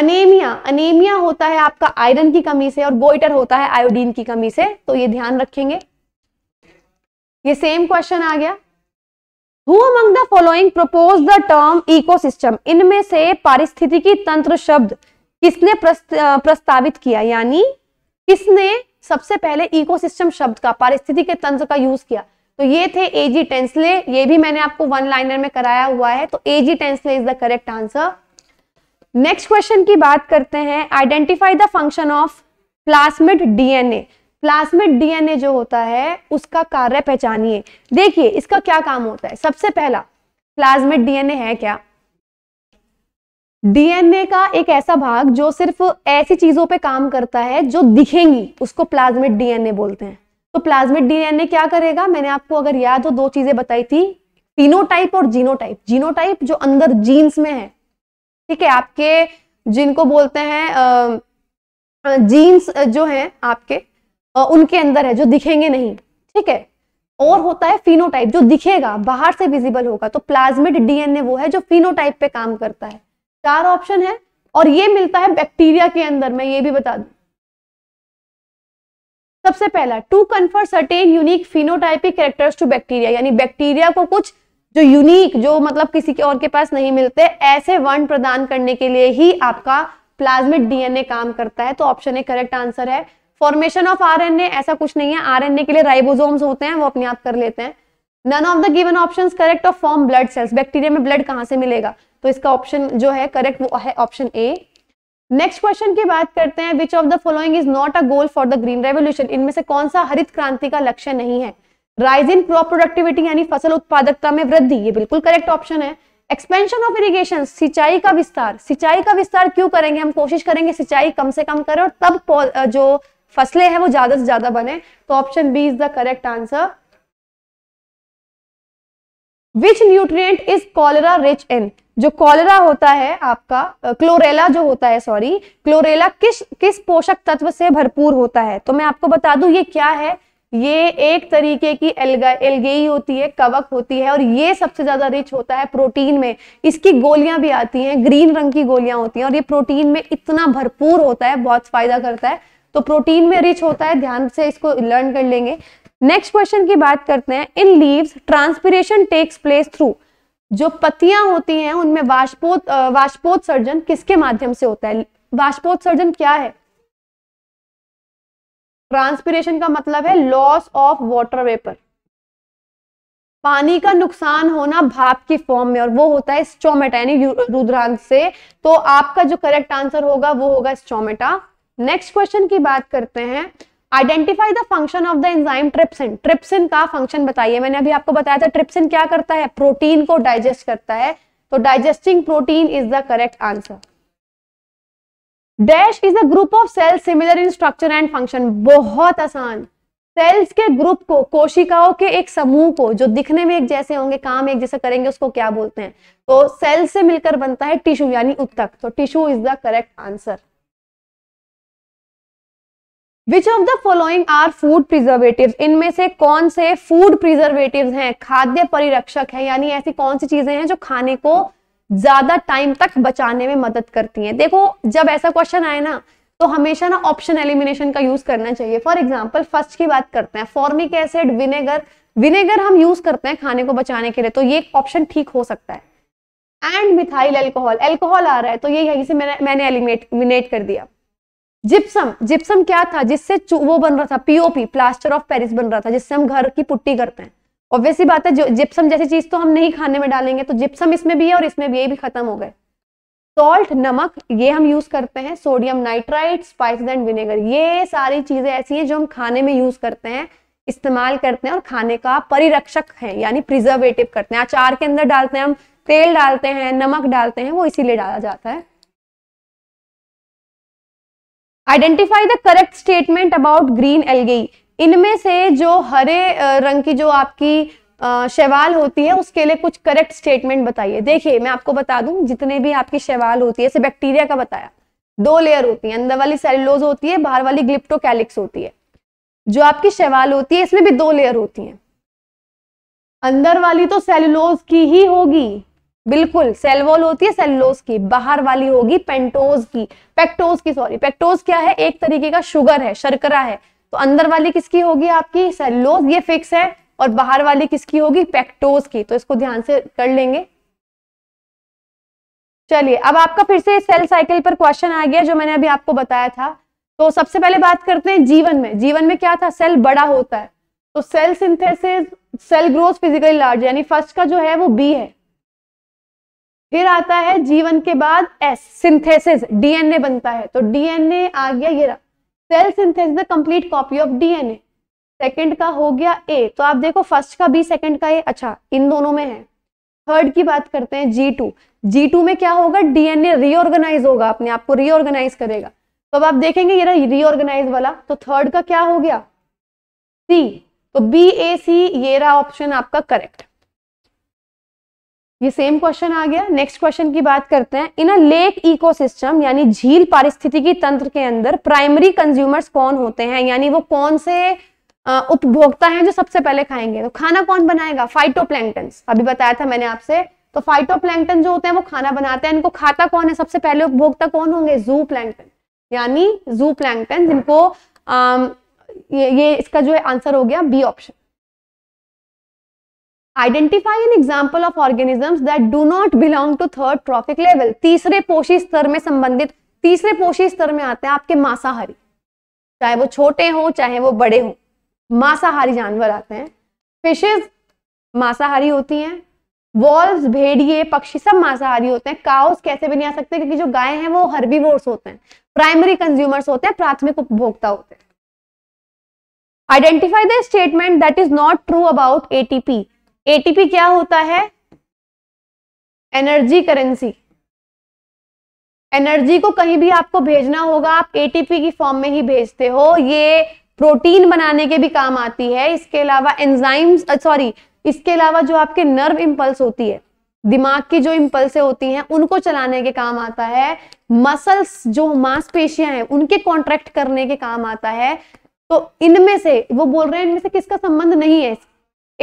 अनेमिया अनेमिया होता है आपका आयरन की कमी से और गोइटर होता है आयोडीन की कमी से तो ये ध्यान रखेंगे ये सेम क्वेश्चन आ गया who among the following propose the term ecosystem इनमें से पारिस्थितिकी तंत्र शब्द किसने प्रस्तावित किया यानी किसने सबसे पहले इकोसिस्टम शब्द का पारिस्थितिक तंत्र का यूज किया तो ये थे एजी टेंसले ये भी मैंने आपको वन लाइनर में कराया हुआ है तो A G Tansley is the correct answer next question की बात करते हैं identify the function of plasmid DNA plasmid DNA जो होता है उसका कार्य पहचानिए देखिए इसका क्या काम होता है सबसे पहला प्लाज्मिड डीएनए है क्या डीएनए का एक ऐसा भाग जो सिर्फ ऐसी चीजों पे काम करता है जो दिखेंगी उसको प्लाज्मिड डीएनए बोलते हैं तो प्लाज्मिड डीएनए क्या करेगा मैंने आपको अगर याद हो दो चीजें बताई थी पिनोटाइप और जीनोटाइप जीनोटाइप जो अंदर जीन्स में है ठीक है आपके जिनको बोलते हैं जीन्स जो है आपके उनके अंदर है जो दिखेंगे नहीं ठीक है और होता है फिनोटाइप जो दिखेगा बाहर से विजिबल होगा तो प्लाज्मिड डीएनए वो है जो फिनोटाइप पे काम करता है चार ऑप्शन है और ये मिलता है बैक्टीरिया के अंदर मैं ये भी बता दू सबसे पहला to confer certain unique phenotypic characters to bacteria यानी बैक्टीरिया को कुछ जो यूनिक जो मतलब किसी के और के पास नहीं मिलते ऐसे वर्ण प्रदान करने के लिए ही आपका प्लाज्मिक डीएनए काम करता है तो ऑप्शन ए करेक्ट आंसर है फॉर्मेशन ऑफ आरएनए ऐसा कुछ नहीं है आरएनए के लिए राइबोसोम्स होते हैं वो अपने आप कर लेते हैं none of the given option correct of form blood cells bacteria में ब्लड कहाँ से मिलेगा तो इसका ऑप्शन जो है करेक्ट वो है ऑप्शन ए नेक्स्ट क्वेश्चन की बात करते हैं which of the following is not a goal for the green revolution इनमें से कौन सा हरित क्रांति का लक्ष्य नहीं है राइज इन क्रॉप प्रोडक्टिविटी यानी फसल उत्पादकता में वृद्धि ये बिल्कुल करेक्ट ऑप्शन है एक्सपेंशन ऑफ इरीगेशन सिंचाई का विस्तार सिंचाई का विस्तार क्यों करेंगे हम कोशिश करेंगे सिंचाई कम से कम करें और तब जो फसलें हैं वो ज्यादा से ज्यादा बने तो option B is the correct answer which nutrient is cholera rich in जो कॉलरा होता है आपका क्लोरेला जो होता है सॉरी क्लोरेला किस किस पोषक तत्व से भरपूर होता है तो मैं आपको बता दूं ये क्या है ये एक तरीके की एल्गा एल्गेई होती है कवक होती है और ये सबसे ज्यादा रिच होता है प्रोटीन में इसकी गोलियां भी आती हैं ग्रीन रंग की गोलियां होती हैं और ये प्रोटीन में इतना भरपूर होता है बहुत फायदा करता है तो प्रोटीन में रिच होता है ध्यान से इसको लर्न कर लेंगे नेक्स्ट क्वेश्चन की बात करते हैं in leaves transpiration takes place through जो पत्तियां होती हैं उनमें वाष्पोत वाष्पोत्सर्जन किसके माध्यम से होता है वाष्पोत्सर्जन क्या है ट्रांसपीरेशन का मतलब है लॉस ऑफ वाटर वेपर पानी का नुकसान होना भाप की फॉर्म में और वो होता है स्टोमेटा यानी रुद्रांत से तो आपका जो करेक्ट आंसर होगा वो होगा स्टोमेटा नेक्स्ट क्वेश्चन की बात करते हैं identify the function of the enzyme trypsin trypsin का फंक्शन बताइए मैंने अभी आपको बताया था ट्रिप्सिन क्या करता है प्रोटीन को डाइजेस्ट करता है तो digesting protein is the correct answer dash is a group of cells similar in structure and function बहुत आसान सेल्स के ग्रुप को कोशिकाओं के एक समूह को जो दिखने में एक जैसे होंगे काम एक जैसे करेंगे उसको क्या बोलते हैं तो सेल से मिलकर बनता है टिश्यू यानी उत्तक तो tissue is the correct answer which of the following are food preservative इनमें से कौन से फूड प्रिजर्वेटिव हैं खाद्य परिरक्षक है यानी ऐसी कौन सी चीजें हैं जो खाने को ज्यादा टाइम तक बचाने में मदद करती हैं देखो जब ऐसा क्वेश्चन आए ना तो हमेशा ना ऑप्शन एलिमिनेशन का यूज करना चाहिए फॉर एग्जाम्पल फर्स्ट की बात करते हैं फॉर्मिक एसिड विनेगर विनेगर हम यूज करते हैं खाने को बचाने के लिए तो ये ऑप्शन ठीक हो सकता है एंड मिथाइल एल्कोहल एल्कोहल आ रहा है तो ये यहीं से मैंने मैंने एलिमिनेट कर दिया जिप्सम जिप्सम क्या था जिससे वो बन रहा था पीओपी प्लास्टर ऑफ पेरिस बन रहा था जिससे हम घर की पुट्टी करते हैं ऑब्वियस ही बात है जो जिप्सम जैसी चीज तो हम नहीं खाने में डालेंगे तो जिप्सम इसमें भी है और इसमें भी ये भी खत्म हो गए सॉल्ट नमक ये हम यूज करते हैं sodium nitrite spice and vinegar ये सारी चीजें ऐसी हैं जो हम खाने में यूज करते हैं इस्तेमाल करते हैं और खाने का परिरक्षक है यानी प्रिजर्वेटिव करते हैं अचार के अंदर डालते हैं हम तेल डालते हैं नमक डालते हैं वो इसीलिए डाला जाता है identify the correct statement about green algae इनमें से जो हरे रंग की जो आपकी शैवाल होती है उसके लिए कुछ करेक्ट स्टेटमेंट बताइए देखिए मैं आपको बता दूं जितने भी आपकी शैवाल होती है बैक्टीरिया का बताया दो लेयर होती है अंदर वाली सेलुलोज होती है बाहर वाली ग्लिप्टोकैलिक्स होती है जो आपकी शैवाल होती है इसमें भी दो लेयर होती है अंदर वाली तो सेलुलोज की ही होगी बिल्कुल सेलवॉल होती है सेलुलोज की बाहर वाली होगी पेंटोज की पेक्टोज की सॉरी पेक्टोज क्या है एक तरीके का शुगर है शर्करा है तो अंदर वाली किसकी होगी आपकी सेलोज ये फिक्स है और बाहर वाली किसकी होगी पेक्टोज की तो इसको ध्यान से कर लेंगे चलिए अब आपका फिर से सेल साइकिल पर क्वेश्चन आ गया जो मैंने अभी आपको बताया था तो सबसे पहले बात करते हैं जीवन में जीवन में क्या था सेल बड़ा होता है तो cell synthesis cell growth physically large यानी फर्स्ट का जो है वो बी है फिर आता है जीवन के बाद एस सिंथेसिस डीएनए बनता है तो डीएनए आ गया ये रहा cell synthesis complete copy of DNA second का हो गया ए तो आप देखो फर्स्ट का बी सेकंड का ए अच्छा इन दोनों में है थर्ड की बात करते हैं जी टू जी टू में क्या होगा डीएनए रीऑर्गेनाइज होगा अपने आप को रीऑर्गेनाइज करेगा तो अब आप देखेंगे ये रीऑर्गेनाइज वाला तो थर्ड का क्या हो गया सी तो बी ए सी ये रहा ऑप्शन आपका करेक्ट ये सेम क्वेश्चन आ गया नेक्स्ट क्वेश्चन की बात करते हैं इन अ लेक इकोसिस्टम यानी झील पारिस्थितिकी तंत्र के अंदर प्राइमरी कंज्यूमर्स कौन होते हैं यानी वो कौन से उपभोक्ता हैं जो सबसे पहले खाएंगे तो खाना कौन बनाएगा फाइटोप्लैंकटन अभी बताया था मैंने आपसे तो फाइटोप्लैंकटन जो होते हैं वो खाना बनाते हैं इनको खाता कौन है सबसे पहले उपभोक्ता कौन होंगे जू प्लैंगटन यानी जू प्लैंगटन जिनको आ, ये, ये इसका जो है आंसर हो गया B option identify an example of organisms that do not belong to third trophic level तीसरे पोषी स्तर में संबंधित तीसरे पोषी स्तर में आते हैं आपके मांसाहारी चाहे वो छोटे हो चाहे वो बड़े हो मांसाहारी जानवर आते हैं फिशेज मांसाहारी होती हैं वॉल्स भेड़िए पक्षी सब मांसाहारी होते हैं काउस कैसे भी नहीं आ सकते क्योंकि जो गाय हैं वो वोर्स होते हैं प्राइमरी कंज्यूमर्स होते हैं प्राथमिक उपभोक्ता होते हैं identify the statement that is not true about ATP ATP क्या होता है एनर्जी करेंसी एनर्जी को कहीं भी आपको भेजना होगा आप एटीपी की फॉर्म में ही भेजते हो ये प्रोटीन बनाने के भी काम आती है इसके अलावा एंजाइम्स सॉरी इसके अलावा जो आपके नर्व इम्पल्स होती है दिमाग की जो इंपल्स होती हैं उनको चलाने के काम आता है मसल्स जो मांसपेशियां हैं उनके कॉन्ट्रैक्ट करने के काम आता है तो इनमें से वो बोल रहे हैं इनमें से किसका संबंध नहीं है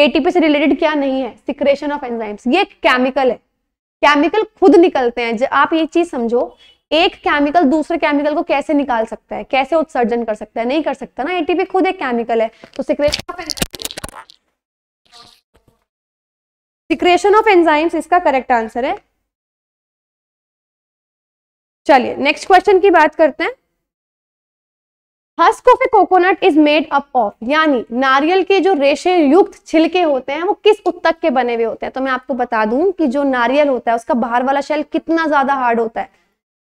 एटीपी से रिलेटेड क्या नहीं है सिक्रेशन ऑफ एंजाइम्स ये केमिकल है केमिकल खुद निकलते हैं आप ये चीज समझो एक केमिकल दूसरे केमिकल को कैसे निकाल सकता है कैसे उत्सर्जन कर सकता है नहीं कर सकता ना एटीपी खुद एक केमिकल है तो secretion of secretion of enzymes इसका करेक्ट आंसर है चलिए नेक्स्ट क्वेश्चन की बात करते हैं husk of a coconut is made up of यानी नारियल के जो रेशे युक्त छिलके होते हैं वो किस उत्तक के बने हुए होते हैं तो मैं आपको बता दूं कि जो नारियल होता है उसका बाहर वाला शेल कितना ज्यादा हार्ड होता है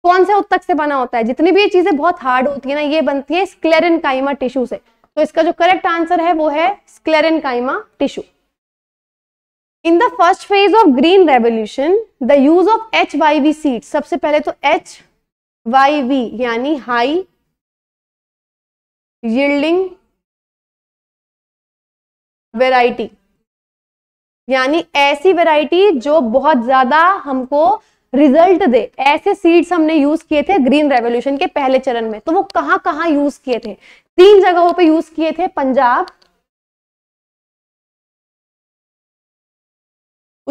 कौन से उत्तक से बना होता है जितनी भी ये चीजें बहुत हार्ड होती है ना ये बनती है स्क्लेरन काइमा टिश्यू से तो इसका जो करेक्ट आंसर है वो है sclerenchyma tissue in the first phase of green revolution the use of H Y V seed सबसे पहले तो एच वाई वी यानी हाई यील्डिंग वैरायटी यानी ऐसी वैरायटी जो बहुत ज्यादा हमको रिजल्ट दे ऐसे सीड्स हमने यूज किए थे ग्रीन रेवोल्यूशन के पहले चरण में तो वो कहां कहां यूज किए थे तीन जगहों पे यूज किए थे पंजाब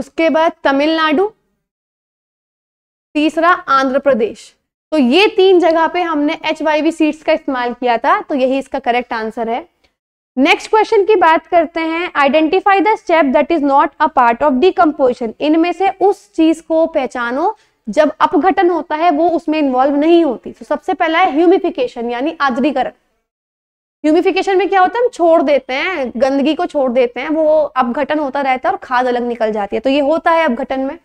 उसके बाद तमिलनाडु तीसरा आंध्र प्रदेश तो ये तीन जगह पे हमने एच वाई वी सीट्स का इस्तेमाल किया था तो यही इसका करेक्ट आंसर है नेक्स्ट क्वेश्चन की बात करते हैं identify the step that is not a part of decomposition इनमें से उस चीज को पहचानो जब अपघटन होता है वो उसमें इन्वॉल्व नहीं होती तो सबसे पहला है ह्यूमिफिकेशन यानी आदरीकरण ह्यूमिफिकेशन में क्या होता है हम छोड़ देते हैं गंदगी को छोड़ देते हैं वो अपघटन होता रहता है और खाद अलग निकल जाती है तो ये होता है अपघटन में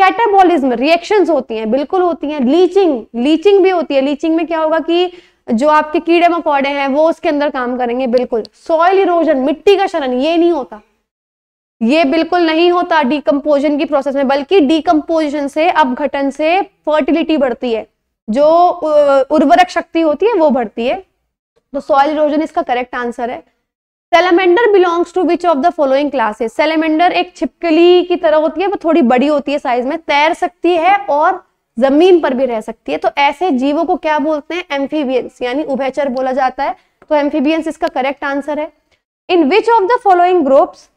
कैटाबॉलिज्म रिएक्शन होती हैं बिल्कुल होती हैं लीचिंग लीचिंग भी होती है लीचिंग में क्या होगा कि जो आपके कीड़े मकोड़े हैं वो उसके अंदर काम करेंगे बिल्कुल सॉइल इरोजन मिट्टी का शरण ये नहीं होता ये बिल्कुल नहीं होता डीकम्पोजन की प्रोसेस में बल्कि डिकम्पोजिशन से अपघटन से फर्टिलिटी बढ़ती है जो उर्वरक शक्ति होती है वो बढ़ती है तो सॉइल इरोजन इसका करेक्ट आंसर है salamander belongs to which of the following classes salamander एक छिपकली की तरह होती है वो थोड़ी बड़ी होती है साइज में तैर सकती है और जमीन पर भी रह सकती है तो ऐसे जीवों को क्या बोलते हैं एम्फीबियंस यानी उभयचर बोला जाता है तो एम्फीबियंस इसका करेक्ट आंसर है in which of the following groups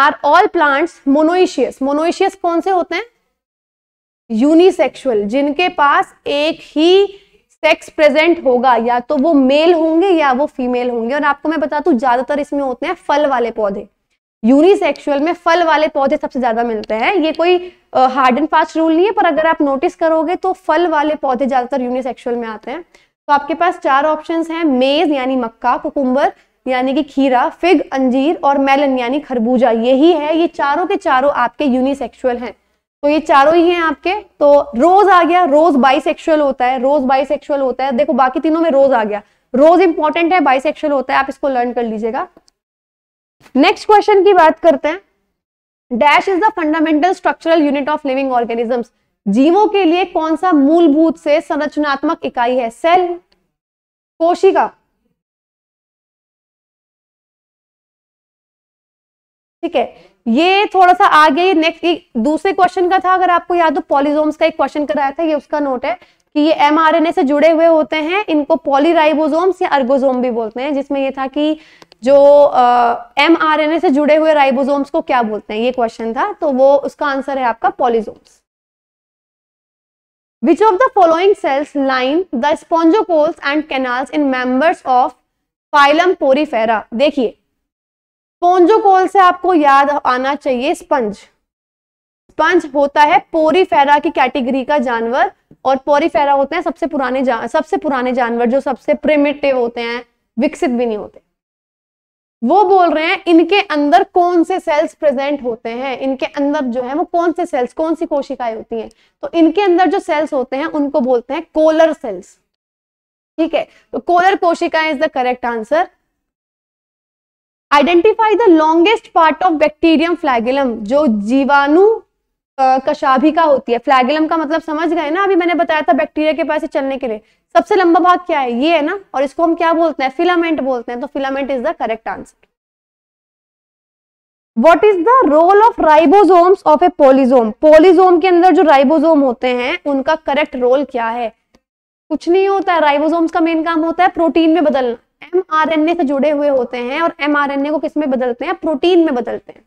are all plants monoecious monoecious कौन से होते हैं यूनिसेक्सुअल जिनके पास एक ही सेक्स प्रेजेंट होगा या तो वो मेल होंगे या वो फीमेल होंगे और आपको मैं बता दू ज्यादातर इसमें होते हैं फल वाले पौधे यूनिसेक्सुअल में फल वाले पौधे सबसे ज्यादा मिलते हैं ये कोई हार्ड एंड फास्ट रूल नहीं है पर अगर आप नोटिस करोगे तो फल वाले पौधे ज्यादातर यूनिसेक्सुअल में आते हैं तो आपके पास चार ऑप्शन है मेज यानी मक्का कुकुम्बर यानी कि खीरा फिग अंजीर और मेलन यानी खरबूजा यही है ये चारों के चारों आपके यूनिसेक्सुअल हैं तो ये चारों ही हैं आपके तो रोज आ गया रोज बाइसेक्सुअल होता है रोज बाइसेक्सुअल होता है देखो बाकी तीनों में रोज आ गया रोज इंपॉर्टेंट है बाइसेक्सुअल होता है आप इसको लर्न कर लीजिएगा नेक्स्ट क्वेश्चन की बात करते हैं dash is the fundamental structural unit of living organisms जीवों के लिए कौन सा मूलभूत से संरचनात्मक इकाई है सेल कोशिका ठीक है ये थोड़ा सा आगे ये नेक्स्ट दूसरे क्वेश्चन का था अगर आपको याद हो पॉलीजोम्स का एक क्वेश्चन कराया था ये उसका नोट है कि ये एमआरएनए से जुड़े हुए होते हैं इनको पॉलीराइबोसोम्स या अर्गोजोम भी बोलते हैं जिसमें ये था कि जो एम आर एन ए से जुड़े हुए राइबोजोम्स को क्या बोलते हैं ये क्वेश्चन था तो वो उसका आंसर है आपका polysomes which of the following cells line the spongocoels and canals in members of phylum Porifera देखिए स्पॉन्जोकोल से आपको याद आना चाहिए स्पंज स्पंज होता है पोरीफेरा की कैटेगरी का जानवर और पोरीफेरा होते हैं सबसे पुराने सबसे पुराने जानवर जो सबसे प्रिमिटिव होते हैं विकसित भी नहीं होते वो बोल रहे हैं इनके अंदर कौन से सेल्स प्रेजेंट होते हैं इनके अंदर जो है वो कौन से सेल्स कौन सी कोशिकाएं होती हैं तो इनके अंदर जो सेल्स होते हैं उनको बोलते हैं कोलर सेल्स ठीक है तो कोलर कोशिकाएं is the correct answer identify the longest part of bacterium flagellum जो जीवाणु कशाभिका होती है फ्लैगुलम का मतलब समझ गए ना अभी मैंने बताया था बैक्टीरिया के पास चलने के लिए सबसे लंबा भाग क्या है ये है ना और इसको हम क्या बोलते हैं फिलामेंट बोलते हैं तो filament is the correct answer what is the role of ribosomes of a polysome polysome के अंदर जो राइबोजोम होते हैं उनका करेक्ट रोल क्या है कुछ नहीं होता है राइबोजोम्स का मेन काम होता है प्रोटीन में बदलना एमआरएनए से जुड़े हुए होते हैं और एमआरएनए को किस में बदलते हैं प्रोटीन में बदलते हैं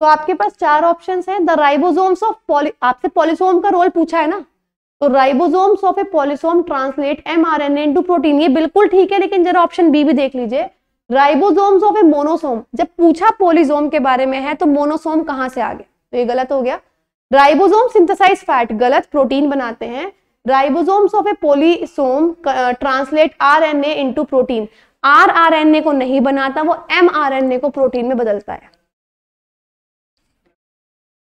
तो आपके पास चार ऑप्शन है द राइबोसोम्स ऑफ पॉली आपसे पॉलिसोम का रोल पूछा है ना तो ribosomes of a polysome translate mRNA into protein ये बिल्कुल ठीक है लेकिन जरा ऑप्शन बी भी देख लीजिए राइबोसोम्स ऑफ ए मोनोसोम जब पूछा पोलिसोम के बारे में है तो मोनोसोम कहाँ से आ गया तो ये गलत हो गया राइबोसोम सिंथेसाइज फैट गलत प्रोटीन बनाते हैं ribosomes of a polysome translate a into protein a को नहीं बनाता वो एम आर एन ए को प्रोटीन में बदलता है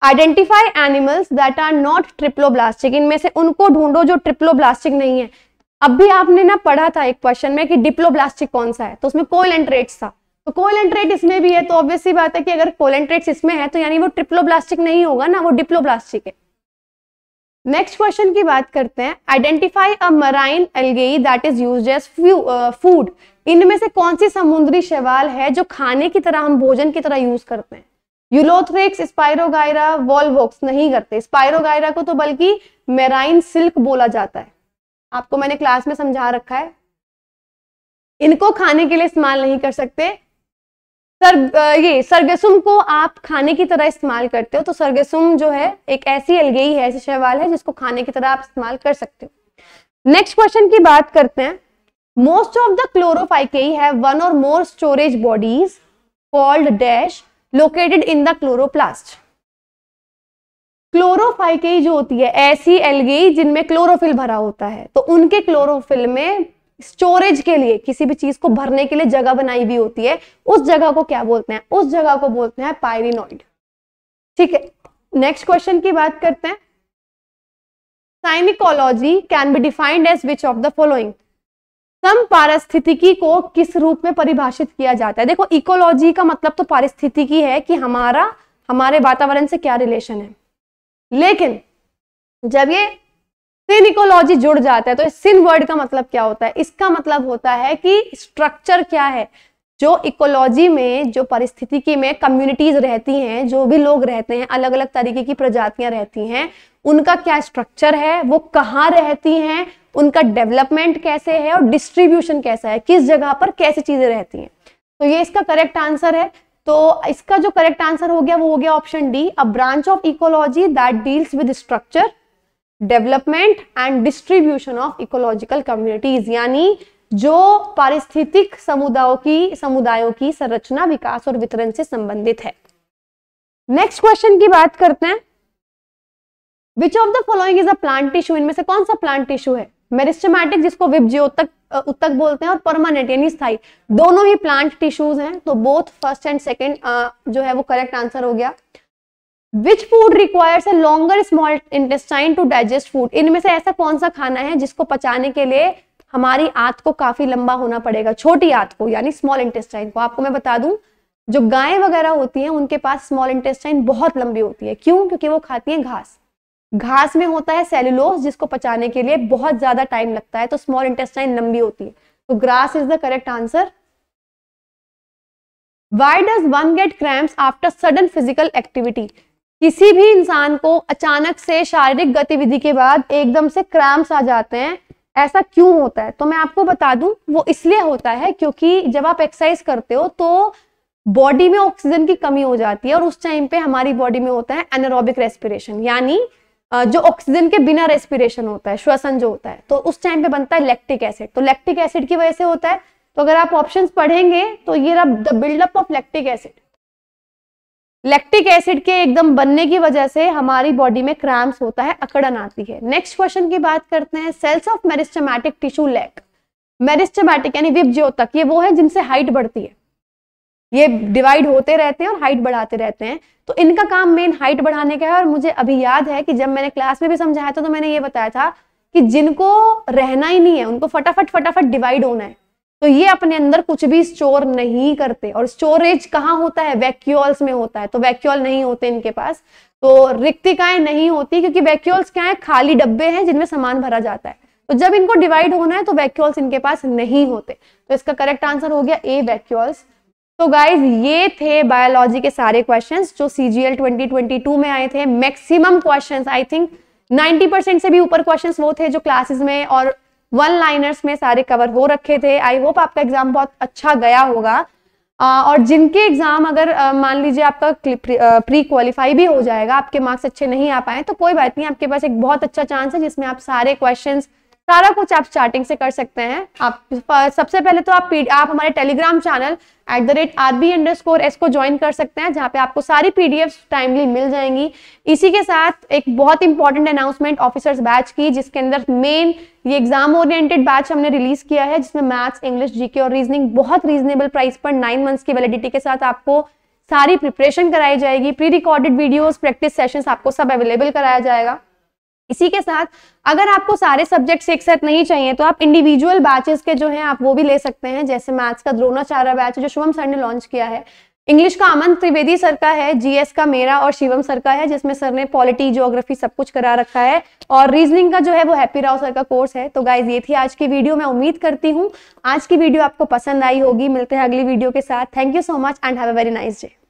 identify animals that are not triploblastic इनमें से उनको ढूंढो जो ट्रिप्लोब्लास्टिक नहीं है अब भी आपने ना पढ़ा था एक क्वेश्चन में कि डिप्लोब्लास्टिक कौन सा है तो उसमें कोलेंट्रेट्स था तो कोलेंट्रेट इसमें भी है तो ऑब्वियसली बात है कि अगर कोलेंट्रेट इसमें है तो यानी वो ट्रिप्लोब्लास्टिक नहीं होगा ना वो डिप्लोब्लास्टिक है नेक्स्ट क्वेश्चन की बात करते हैं identify a marine algae that is use as food इनमें से कौन सी समुद्री शैवाल है जो खाने की तरह हम भोजन की तरह यूज करते हैं यूलोथ्रिक्स स्पायरोगायरा वॉलवॉक्स नहीं करते स्पायरोगायरा को तो बल्कि मेराइन सिल्क बोला जाता है आपको मैंने क्लास में समझा रखा है इनको खाने के लिए इस्तेमाल नहीं कर सकते सर ये सरगसुम को आप खाने की तरह इस्तेमाल करते हो तो सरगसुम जो है एक ऐसी अलगेई है ऐसी शैवाल है जिसको खाने की तरह आप इस्तेमाल कर सकते हो नेक्स्ट क्वेश्चन की बात करते हैं मोस्ट ऑफ द क्लोरोफाइकेई है वन और more storage bodies called dash located in the chloroplast Chlorophyceae जो होती है ऐसी एलगी जिनमें क्लोरोफिल भरा होता है तो उनके क्लोरोफिल में स्टोरेज के लिए किसी भी चीज को भरने के लिए जगह बनाई हुई होती है उस जगह को क्या बोलते हैं उस जगह को बोलते हैं पायरिनोइड ठीक है नेक्स्ट क्वेश्चन की बात करते हैं synecology can be defined as which of the following सम पारिस्थितिकी को किस रूप में परिभाषित किया जाता है देखो इकोलॉजी का मतलब तो पारिस्थितिकी है कि हमारा हमारे वातावरण से क्या रिलेशन है लेकिन जब ये सिनिकोलॉजी जुड़ जाता है तो सिन वर्ड का मतलब क्या होता है इसका मतलब होता है कि स्ट्रक्चर क्या है जो इकोलॉजी में जो परिस्थितिकी में कम्युनिटीज रहती हैं जो भी लोग रहते हैं अलग अलग तरीके की प्रजातियां रहती हैं उनका क्या स्ट्रक्चर है वो कहाँ रहती हैं उनका डेवलपमेंट कैसे है और डिस्ट्रीब्यूशन कैसा है किस जगह पर कैसी चीजें रहती हैं तो ये इसका करेक्ट आंसर है तो इसका जो करेक्ट आंसर हो गया वो हो गया option D a branch of ecology that deals with structure development and distribution of ecological communities यानी जो पारिस्थितिक समुदायों की समुदायों की संरचना विकास और वितरण से संबंधित है नेक्स्ट क्वेश्चन की बात करते हैं which of the following is a plant tissue इनमें से कौन सा प्लांट टिश्यू है मेरिस्टमैटिक जिसको विपजी उत्तक उत्तक बोलते हैं और परमानेंट यानी स्थाई दोनों ही प्लांट टिश्यूज हैं तो बोथ फर्स्ट एंड सेकेंड जो है वो करेक्ट आंसर हो गया which food requires a longer small intestine to digest food इनमें से ऐसा कौन सा खाना है जिसको पचाने के लिए हमारी आंत को काफी लंबा होना पड़ेगा छोटी आंत को यानी स्मॉल इंटेस्टाइन को आपको मैं बता दूं जो गायें वगैरह होती हैं उनके पास स्मॉल इंटेस्टाइन बहुत लंबी होती है क्यों क्योंकि वो खाती हैं घास घास में होता है सेलुलोज जिसको पचाने के लिए बहुत ज्यादा टाइम लगता है तो स्मॉल इंटेस्टाइन लंबी होती है तो grass is the correct answer why does one get cramps after sudden physical activity किसी भी इंसान को अचानक से शारीरिक गतिविधि के बाद एकदम से क्रैम्स आ जाते हैं ऐसा क्यों होता है तो मैं आपको बता दूं वो इसलिए होता है क्योंकि जब आप एक्सरसाइज करते हो तो बॉडी में ऑक्सीजन की कमी हो जाती है और उस टाइम पे हमारी बॉडी में होता है एनरोबिक रेस्पिरेशन यानी जो ऑक्सीजन के बिना रेस्पिरेशन होता है श्वसन जो होता है तो उस टाइम पे बनता है लैक्टिक एसिड तो लैक्टिक एसिड की वजह से होता है तो अगर आप ऑप्शन पढ़ेंगे तो ये the buildup of lactic acid lactic acid के एकदम बनने की वजह से हमारी बॉडी में क्रैम्स होता है अकड़न आती है नेक्स्ट क्वेश्चन की बात करते हैं cells of meristematic tissue lack meristematic यानी विप तक ये वो है जिनसे हाइट बढ़ती है ये डिवाइड होते रहते हैं और हाइट बढ़ाते रहते हैं तो इनका काम मेन हाइट बढ़ाने का है और मुझे अभी याद है कि जब मैंने क्लास में भी समझाया था तो मैंने ये बताया था कि जिनको रहना ही नहीं है उनको फटाफट फटाफट डिवाइड होना है तो ये अपने अंदर कुछ भी स्टोर नहीं करते और स्टोरेज कहाँ होता है वैक्यूल्स में होता है तो वैक्यूल नहीं होते इनके पास तो रिक्तिकाएं नहीं होती क्योंकि वैक्यूल्स क्या है खाली डब्बे हैं जिनमें सामान भरा जाता है तो जब इनको डिवाइड होना है तो वैक्यूल्स इनके पास नहीं होते तो इसका करेक्ट आंसर हो गया ए वैक्यूल्स तो गाइज ये थे बायोलॉजी के सारे क्वेश्चन जो सीजीएल जी में आए थे maximum question I think 90 percent से भी ऊपर क्वेश्चंस वो थे जो क्लासेस में और वन लाइनर्स में सारे कवर हो रखे थे आई होप आपका एग्जाम बहुत अच्छा गया होगा और जिनके एग्जाम अगर मान लीजिए आपका प्री क्वालिफाई भी हो जाएगा आपके मार्क्स अच्छे नहीं आ पाए तो कोई बात नहीं आपके पास एक बहुत अच्छा चांस है जिसमें आप सारे क्वेश्चंस सारा कुछ आप स्टार्टिंग से कर सकते हैं आप सबसे पहले तो आप आप हमारे Telegram channel at the rate R B under score S को ज्वाइन कर सकते हैं जहाँ पे आपको सारी पीडीएफ टाइमली मिल जाएंगी इसी के साथ एक बहुत इंपॉर्टेंट अनाउंसमेंट ऑफिसर्स बैच की जिसके अंदर मेन ये एग्जाम ओरिएंटेड बैच हमने रिलीज किया है जिसमें मैथ्स इंग्लिश जीके और रीजनिंग बहुत रीजनेबल प्राइस पर नाइन मंथ्स की वैलिडिटी के साथ आपको सारी प्रिपरेशन कराई जाएगी pre recorded videos practice session आपको सब अवेलेबल कराया जाएगा इसी के साथ अगर आपको सारे सब्जेक्ट्स एक साथ नहीं चाहिए तो आप इंडिविजुअल बैचेस के जो हैं आप वो भी ले सकते हैं जैसे मैथ्स का द्रोणाचार्य बैच जो शुभम सर ने लॉन्च किया है इंग्लिश का अमन त्रिवेदी सर का है जीएस का मेरा और शिवम सर का है जिसमें सर ने पॉलिटी ज्योग्राफी सब कुछ करा रखा है और रीजनिंग का जो है वो हैप्पी राव सर का कोर्स है तो गाइज ये थी आज की वीडियो मैं उम्मीद करती हूँ आज की वीडियो आपको पसंद आई होगी मिलते हैं अगली वीडियो के साथ thank you so much and have a very nice day